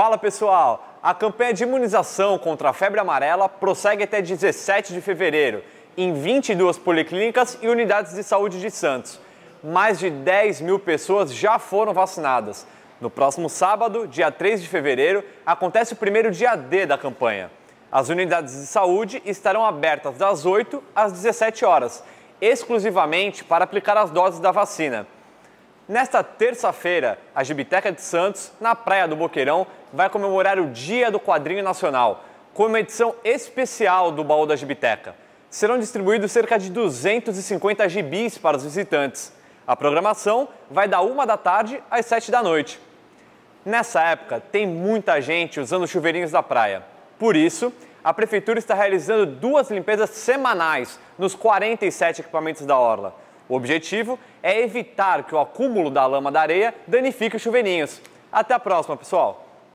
Fala pessoal! A campanha de imunização contra a febre amarela prossegue até 17 de fevereiro, em 22 policlínicas e unidades de saúde de Santos. Mais de 10 mil pessoas já foram vacinadas. No próximo sábado, dia 3 de fevereiro, acontece o primeiro dia D da campanha. As unidades de saúde estarão abertas das 8 às 17 horas, exclusivamente para aplicar as doses da vacina. Nesta terça-feira, a Gibiteca de Santos, na Praia do Boqueirão, vai comemorar o Dia do Quadrinho Nacional, com uma edição especial do Baú da Gibiteca. Serão distribuídos cerca de 250 gibis para os visitantes. A programação vai da 1 da tarde às 7 da noite. Nessa época, tem muita gente usando chuveirinhos da praia. Por isso, a Prefeitura está realizando duas limpezas semanais nos 47 equipamentos da Orla. O objetivo é evitar que o acúmulo da lama da areia danifique os chuveirinhos. Até a próxima, pessoal!